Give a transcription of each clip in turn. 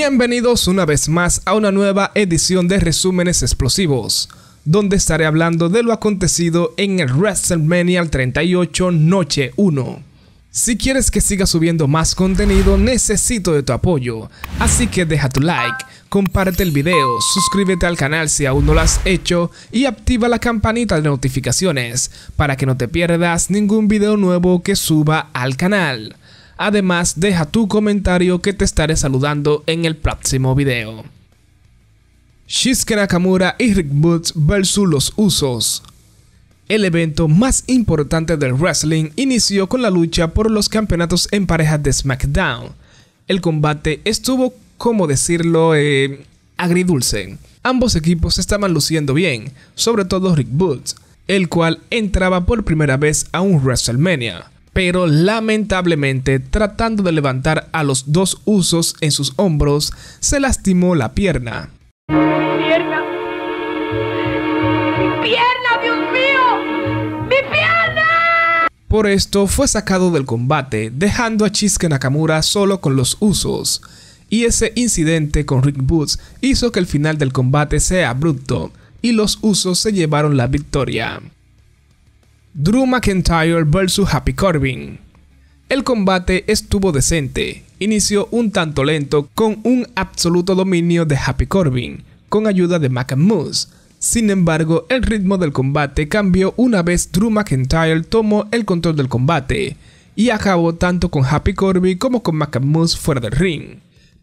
Bienvenidos una vez más a una nueva edición de Resúmenes Explosivos, donde estaré hablando de lo acontecido en el WrestleMania 38 Noche 1. Si quieres que siga subiendo más contenido, necesito de tu apoyo, así que deja tu like, comparte el video, suscríbete al canal si aún no lo has hecho y activa la campanita de notificaciones para que no te pierdas ningún video nuevo que suba al canal. Además, deja tu comentario que te estaré saludando en el próximo video. Shisuke Nakamura y Rick Boots vs Los Usos el evento más importante del wrestling inició con la lucha por los campeonatos en parejas de SmackDown. El combate estuvo, como decirlo, eh, agridulce. Ambos equipos estaban luciendo bien, sobre todo Rick Boots, el cual entraba por primera vez a un WrestleMania pero lamentablemente tratando de levantar a los dos usos en sus hombros, se lastimó la pierna. ¡Pierna! pierna, Dios mío! ¡Mi pierna! Por esto fue sacado del combate, dejando a Chisuke Nakamura solo con los usos. Y ese incidente con Rick Boots hizo que el final del combate sea abrupto, y los usos se llevaron la victoria. Drew McIntyre vs Happy Corbin. El combate estuvo decente, inició un tanto lento con un absoluto dominio de Happy Corbin, con ayuda de Mac Moose. Sin embargo, el ritmo del combate cambió una vez Drew McIntyre tomó el control del combate y acabó tanto con Happy Corbin como con Mac Moose fuera del ring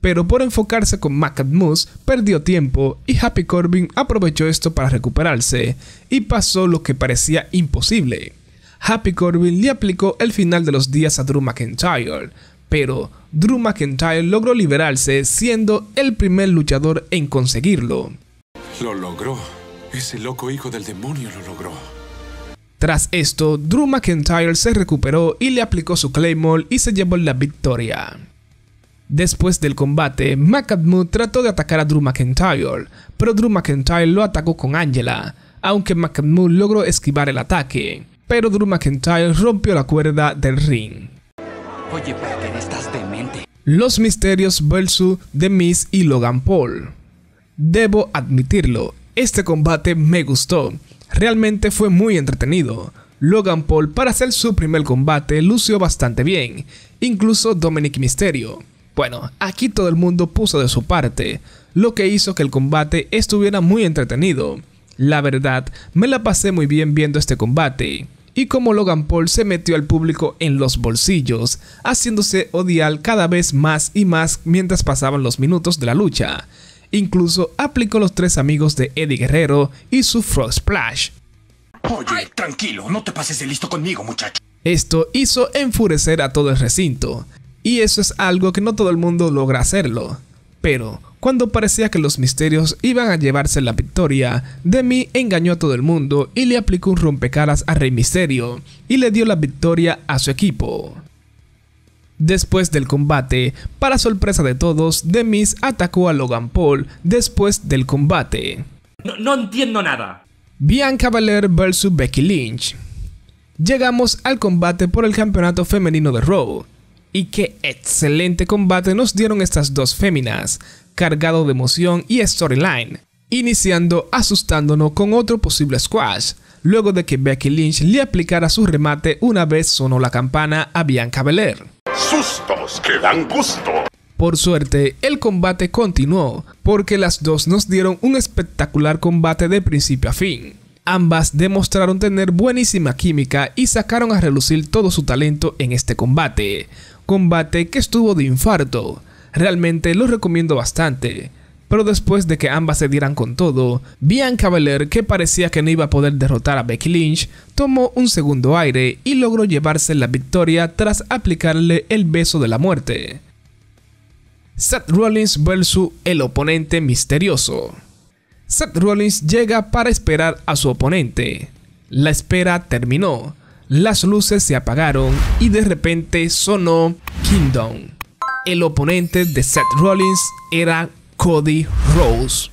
pero por enfocarse con Moose perdió tiempo y Happy Corbin aprovechó esto para recuperarse, y pasó lo que parecía imposible. Happy Corbin le aplicó el final de los días a Drew McIntyre, pero Drew McIntyre logró liberarse siendo el primer luchador en conseguirlo. Lo logró. Ese loco hijo del demonio lo logró. Tras esto, Drew McIntyre se recuperó y le aplicó su Claymore y se llevó la victoria. Después del combate, McAdmuth trató de atacar a Drew McIntyre, pero Drew McIntyre lo atacó con Angela, aunque McAdmuth logró esquivar el ataque, pero Drew McIntyre rompió la cuerda del ring. Los Misterios vs The Miss y Logan Paul. Debo admitirlo, este combate me gustó, realmente fue muy entretenido. Logan Paul para hacer su primer combate lució bastante bien, incluso Dominic Misterio. Bueno, aquí todo el mundo puso de su parte, lo que hizo que el combate estuviera muy entretenido. La verdad, me la pasé muy bien viendo este combate, y como Logan Paul se metió al público en los bolsillos, haciéndose odiar cada vez más y más mientras pasaban los minutos de la lucha. Incluso aplicó los tres amigos de Eddie Guerrero y su Frog Splash. Oye, tranquilo, no te pases de listo conmigo, muchacho. Esto hizo enfurecer a todo el recinto, y eso es algo que no todo el mundo logra hacerlo. Pero cuando parecía que los misterios iban a llevarse la victoria, Demi engañó a todo el mundo y le aplicó un rompecaras a Rey Misterio y le dio la victoria a su equipo. Después del combate, para sorpresa de todos, Demis atacó a Logan Paul después del combate. No, entiendo nada. Bianca Belair vs Becky Lynch. Llegamos al combate por el campeonato femenino de Raw, y qué excelente combate nos dieron estas dos féminas, cargado de emoción y storyline, iniciando asustándonos con otro posible squash, luego de que Becky Lynch le aplicara su remate una vez sonó la campana a Bianca Belair. Sustos que dan gusto. Por suerte, el combate continuó, porque las dos nos dieron un espectacular combate de principio a fin. Ambas demostraron tener buenísima química y sacaron a relucir todo su talento en este combate. Combate que estuvo de infarto. Realmente lo recomiendo bastante. Pero después de que ambas se dieran con todo, Bianca Belair, que parecía que no iba a poder derrotar a Becky Lynch, tomó un segundo aire y logró llevarse la victoria tras aplicarle el beso de la muerte. Seth Rollins vs el oponente misterioso. Seth Rollins llega para esperar a su oponente. La espera terminó, las luces se apagaron y de repente sonó Kingdom. El oponente de Seth Rollins era Cody Rose.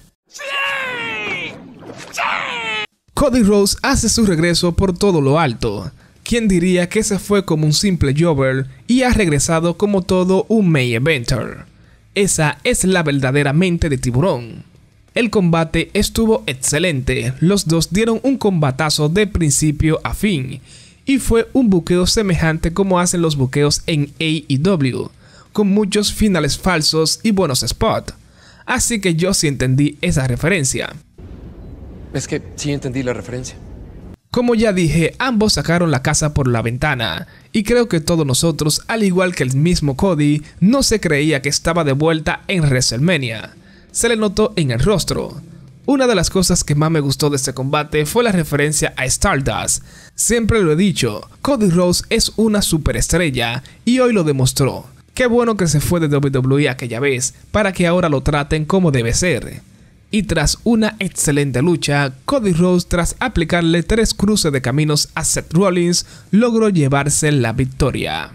Cody Rose hace su regreso por todo lo alto. ¿Quién diría que se fue como un simple jover y ha regresado como todo un May eventer? Esa es la verdadera mente de tiburón. El combate estuvo excelente, los dos dieron un combatazo de principio a fin, y fue un buqueo semejante como hacen los buqueos en AEW, con muchos finales falsos y buenos spots, así que yo sí entendí esa referencia. Es que sí entendí la referencia. Como ya dije, ambos sacaron la casa por la ventana, y creo que todos nosotros, al igual que el mismo Cody, no se creía que estaba de vuelta en WrestleMania se le notó en el rostro. Una de las cosas que más me gustó de este combate fue la referencia a Stardust. Siempre lo he dicho, Cody Rose es una superestrella y hoy lo demostró. Qué bueno que se fue de WWE aquella vez para que ahora lo traten como debe ser y tras una excelente lucha, Cody Rose tras aplicarle tres cruces de caminos a Seth Rollins, logró llevarse la victoria.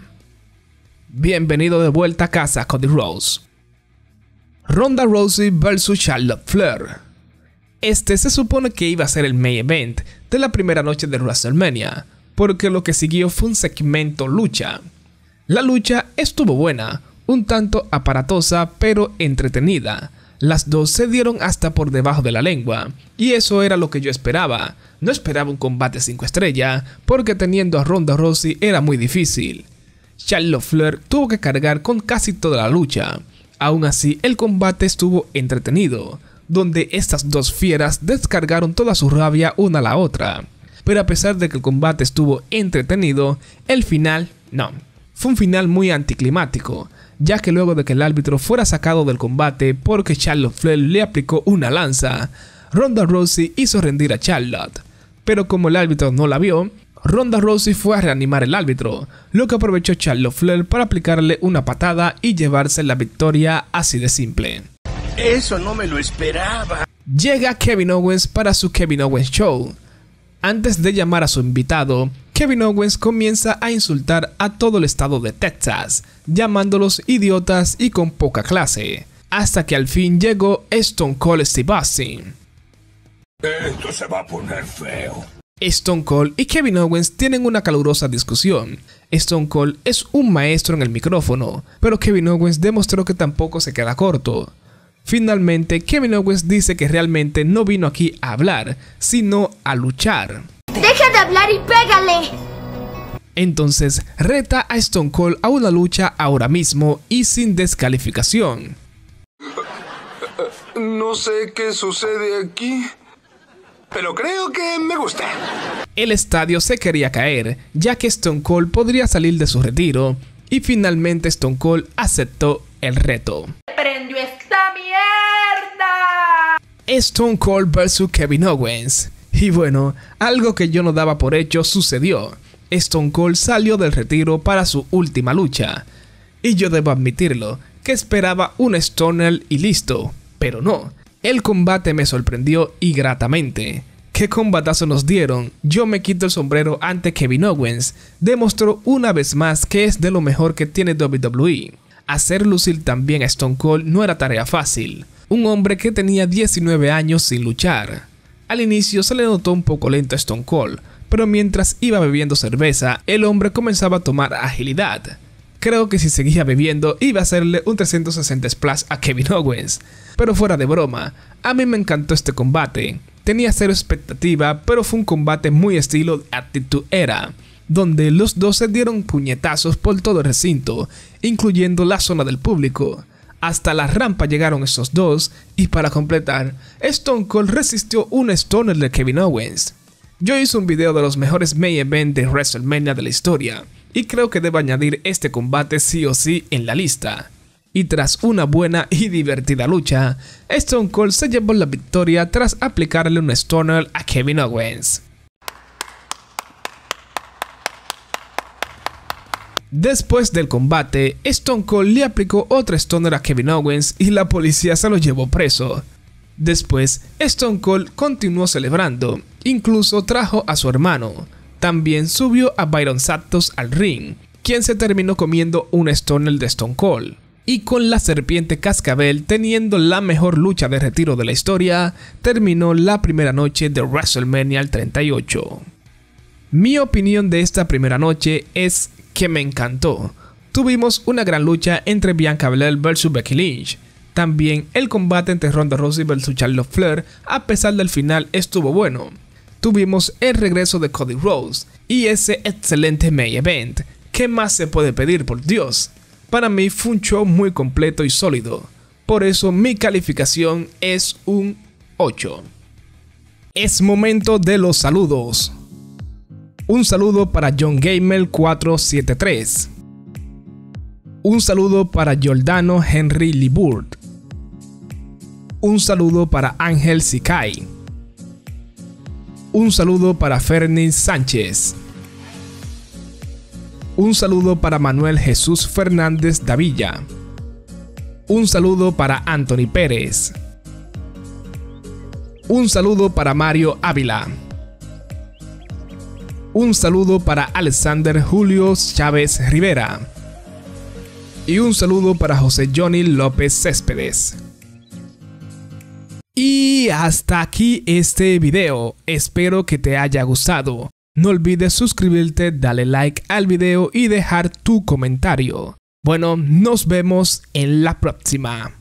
Bienvenido de vuelta a casa Cody Rose Ronda Rousey vs Charlotte Flair. Este se supone que iba a ser el main event de la primera noche de WrestleMania, porque lo que siguió fue un segmento lucha. La lucha estuvo buena, un tanto aparatosa pero entretenida. Las dos se dieron hasta por debajo de la lengua, y eso era lo que yo esperaba. No esperaba un combate 5 estrellas, porque teniendo a Ronda Rousey era muy difícil. Charlotte Flair tuvo que cargar con casi toda la lucha, Aún así, el combate estuvo entretenido, donde estas dos fieras descargaron toda su rabia una a la otra. Pero a pesar de que el combate estuvo entretenido, el final no. Fue un final muy anticlimático, ya que luego de que el árbitro fuera sacado del combate porque Charlotte Flair le aplicó una lanza, Ronda Rousey hizo rendir a Charlotte. Pero como el árbitro no la vio, Ronda Rousey fue a reanimar el árbitro, lo que aprovechó Charlotte Flair para aplicarle una patada y llevarse la victoria así de simple. Eso no me lo esperaba. Llega Kevin Owens para su Kevin Owens Show. Antes de llamar a su invitado, Kevin Owens comienza a insultar a todo el estado de Texas, llamándolos idiotas y con poca clase, hasta que al fin llegó Stone Cold Steve Austin. Esto se va a poner feo. Stone Cold y Kevin Owens tienen una calurosa discusión. Stone Cold es un maestro en el micrófono, pero Kevin Owens demostró que tampoco se queda corto. Finalmente, Kevin Owens dice que realmente no vino aquí a hablar, sino a luchar. ¡Deja de hablar y pégale! Entonces reta a Stone Cold a una lucha ahora mismo y sin descalificación. No sé qué sucede aquí pero creo que me gusta. El estadio se quería caer, ya que Stone Cold podría salir de su retiro, y finalmente Stone Cold aceptó el reto. ¡Prendió esta mierda! Stone Cold vs Kevin Owens. Y bueno, algo que yo no daba por hecho sucedió. Stone Cold salió del retiro para su última lucha. Y yo debo admitirlo, que esperaba un Stoner y listo, pero no. El combate me sorprendió y gratamente. ¿Qué combatazo nos dieron? Yo me quito el sombrero ante Kevin Owens. Demostró una vez más que es de lo mejor que tiene WWE. Hacer lucir también a Stone Cold no era tarea fácil. Un hombre que tenía 19 años sin luchar. Al inicio se le notó un poco lento a Stone Cold, pero mientras iba bebiendo cerveza, el hombre comenzaba a tomar agilidad. Creo que si seguía bebiendo iba a hacerle un 360 splash a Kevin Owens. Pero fuera de broma, a mí me encantó este combate. Tenía cero expectativa, pero fue un combate muy estilo Attitude Era, donde los dos se dieron puñetazos por todo el recinto, incluyendo la zona del público. Hasta la rampa llegaron esos dos, y para completar, Stone Cold resistió un stoner de Kevin Owens. Yo hice un video de los mejores main event de WrestleMania de la historia, y creo que debo añadir este combate sí o sí en la lista. Y tras una buena y divertida lucha, Stone Cold se llevó la victoria tras aplicarle un Stoner a Kevin Owens. Después del combate, Stone Cold le aplicó otro Stoner a Kevin Owens y la policía se lo llevó preso. Después, Stone Cold continuó celebrando, incluso trajo a su hermano, también subió a Byron Satos al ring, quien se terminó comiendo un Stoner de Stone Cold. Y con la serpiente cascabel teniendo la mejor lucha de retiro de la historia, terminó la primera noche de WrestleMania 38. Mi opinión de esta primera noche es que me encantó. Tuvimos una gran lucha entre Bianca Belair vs Becky Lynch. También el combate entre Ronda Rousey vs Charlotte Flair, a pesar del final, estuvo bueno tuvimos el regreso de Cody Rhodes y ese excelente May event. ¿Qué más se puede pedir, por Dios? Para mí fue un show muy completo y sólido. Por eso mi calificación es un 8. Es momento de los saludos. Un saludo para John Gamer 473. Un saludo para Giordano Henry Liburd Un saludo para Ángel Sikai un saludo para Fernández Sánchez. Un saludo para Manuel Jesús Fernández Davilla. Un saludo para Anthony Pérez. Un saludo para Mario Ávila. Un saludo para Alexander Julio Chávez Rivera. Y un saludo para José Johnny López Céspedes. Y hasta aquí este video, espero que te haya gustado. No olvides suscribirte, darle like al video y dejar tu comentario. Bueno, nos vemos en la próxima.